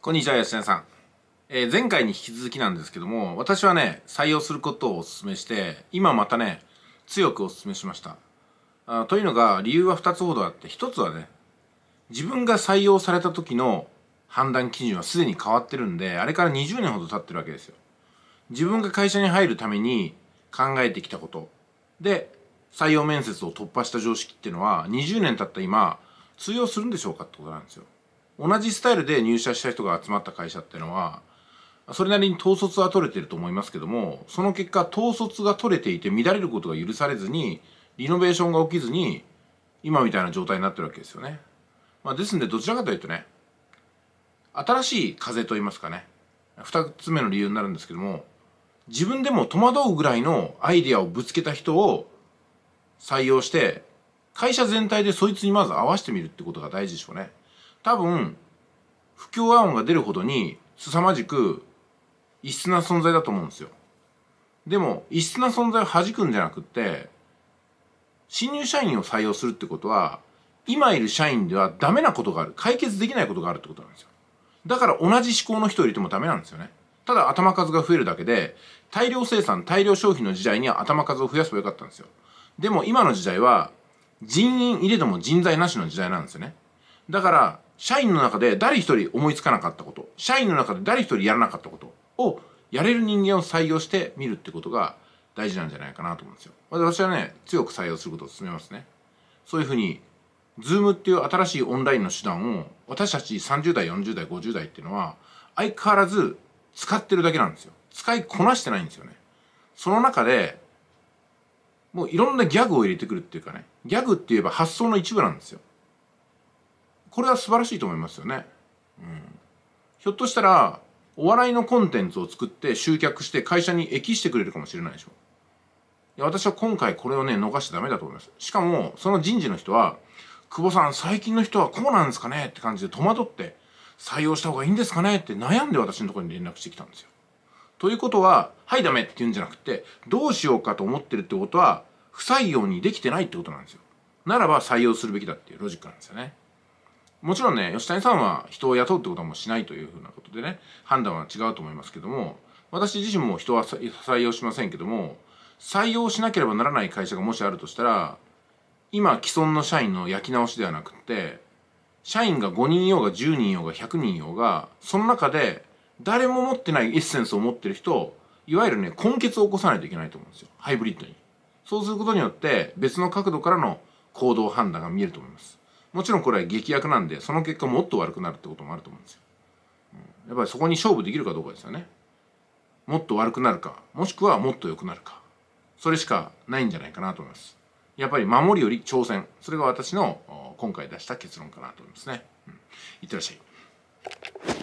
こんにちは、吉田さん。えー、前回に引き続きなんですけども、私はね、採用することをお勧めして、今またね、強くお勧めしました。あというのが、理由は二つほどあって、一つはね、自分が採用された時の判断基準はすでに変わってるんで、あれから20年ほど経ってるわけですよ。自分が会社に入るために考えてきたこと。で、採用面接を突破した常識っていうのは、20年経った今、通用するんでしょうかってことなんですよ。同じスタイルで入社した人が集まった会社っていうのはそれなりに統率は取れてると思いますけどもその結果統率が取れていて乱れることが許されずにリノベーションが起きずに今みたいな状態になってるわけですよね。まあ、ですんでどちらかというとね新しい風と言いますかね二つ目の理由になるんですけども自分でも戸惑うぐらいのアイデアをぶつけた人を採用して会社全体でそいつにまず合わせてみるってことが大事でしょうね。多分不協和音が出るほどに凄まじく異質な存在だと思うんですよ。でも異質な存在を弾くんじゃなくって新入社員を採用するってことは今いる社員ではダメなことがある解決できないことがあるってことなんですよだから同じ思考の人を入れてもダメなんですよねただ頭数が増えるだけで大量生産大量消費の時代には頭数を増やせばよかったんですよでも今の時代は人員入れても人材なしの時代なんですよねだから社員の中で誰一人思いつかなかったこと社員の中で誰一人やらなかったことをやれる人間を採用してみるってことが大事なんじゃないかなと思うんですよ。私はね強く採用することを勧めますね。そういうふうにズームっていう新しいオンラインの手段を私たち30代40代50代っていうのは相変わらず使ってるだけなんですよ。使いこなしてないんですよね。その中でもういろんなギャグを入れてくるっていうかねギャグって言えば発想の一部なんですよ。これは素晴らしいと思いますよね。うん、ひょっとしたらお笑いのコンテンツを作って集客して会社に益してくれるかもしれないでしょ。いや私は今回これをね逃しちゃダメだと思います。しかもその人事の人は久保さん最近の人はこうなんですかねって感じで戸惑って採用した方がいいんですかねって悩んで私のところに連絡してきたんですよ。ということははいダメって言うんじゃなくてどうしようかと思ってるってことは不採用にできてないってことなんですよ。ならば採用するべきだっていうロジックなんですよね。もちろんね、吉谷さんは人を雇うってことはもうしないというふうなことでね、判断は違うと思いますけども、私自身も人は採用しませんけども、採用しなければならない会社がもしあるとしたら、今既存の社員の焼き直しではなくって、社員が5人用が10人用が100人用が、その中で誰も持ってないエッセンスを持ってる人いわゆるね、根結を起こさないといけないと思うんですよ。ハイブリッドに。そうすることによって別の角度からの行動判断が見えると思います。もちろんこれは劇薬なんでその結果もっと悪くなるってこともあると思うんですよ、うん、やっぱりそこに勝負できるかどうかですよねもっと悪くなるかもしくはもっと良くなるかそれしかないんじゃないかなと思いますやっぱり守りより挑戦それが私の今回出した結論かなと思いますね、うん、いってらっしゃい